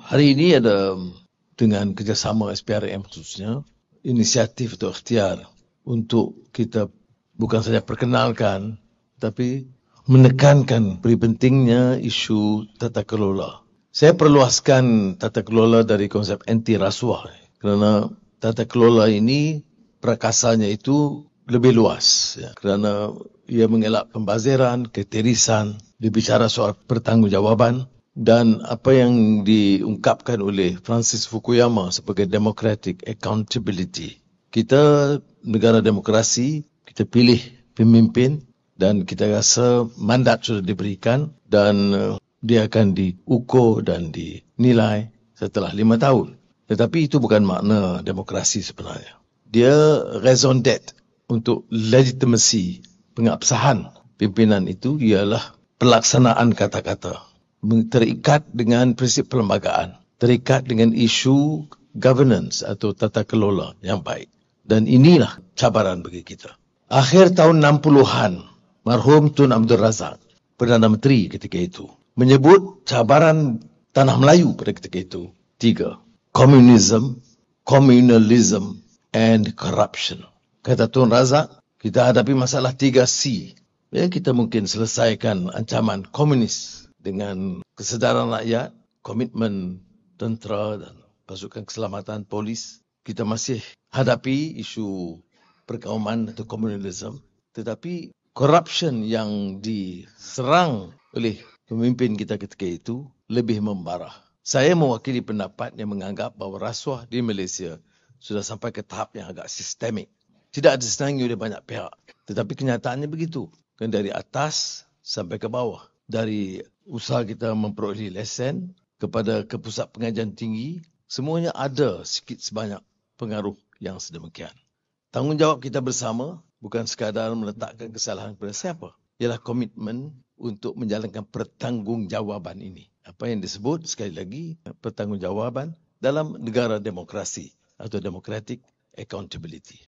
Hari ini ada um, dengan kerjasama SPRM khususnya inisiatif atau ikhtiar untuk kita bukan saja perkenalkan tapi menekankan pentingnya isu tata kelola. Saya perluaskan tata kelola dari konsep anti rasuah kerana tata kelola ini perkasanya itu lebih luas ya. kerana ia mengelak pembaziran, keterisan, berbicara soal pertanggungjawaban, dan apa yang diungkapkan oleh Francis Fukuyama sebagai democratic accountability. Kita negara demokrasi, kita pilih pemimpin dan kita rasa mandat sudah diberikan dan uh, dia akan diukur dan dinilai setelah lima tahun. Tetapi itu bukan makna demokrasi sebenarnya. Dia raison d'etre untuk legitimasi pengabsahan pimpinan itu ialah pelaksanaan kata-kata terikat dengan prinsip perlembagaan, terikat dengan isu governance atau tata kelola yang baik. Dan inilah cabaran bagi kita. Akhir tahun 60-an, marhum Tun Abdul Razak, Perdana Menteri ketika itu, menyebut cabaran tanah Melayu pada ketika itu tiga. Communism, communalism and corruption. Kata Tun Razak, kita hadapi masalah tiga c Ya, kita mungkin selesaikan ancaman komunis, dengan kesedaran rakyat, komitmen tentera dan pasukan keselamatan polis, kita masih hadapi isu perkauman atau komunalisme. Tetapi korupsi yang diserang oleh pemimpin kita ketika itu lebih membara. Saya mewakili pendapat yang menganggap bahawa rasuah di Malaysia sudah sampai ke tahap yang agak sistemik. Tidak disenangi oleh banyak pihak. Tetapi kenyataannya begitu. Kan dari atas sampai ke bawah. Dari usaha kita memperoleh lesen kepada ke pusat pengajian tinggi, semuanya ada sikit sebanyak pengaruh yang sedemikian. Tanggungjawab kita bersama bukan sekadar meletakkan kesalahan kepada siapa, ialah komitmen untuk menjalankan pertanggungjawaban ini. Apa yang disebut sekali lagi pertanggungjawaban dalam negara demokrasi atau democratic accountability.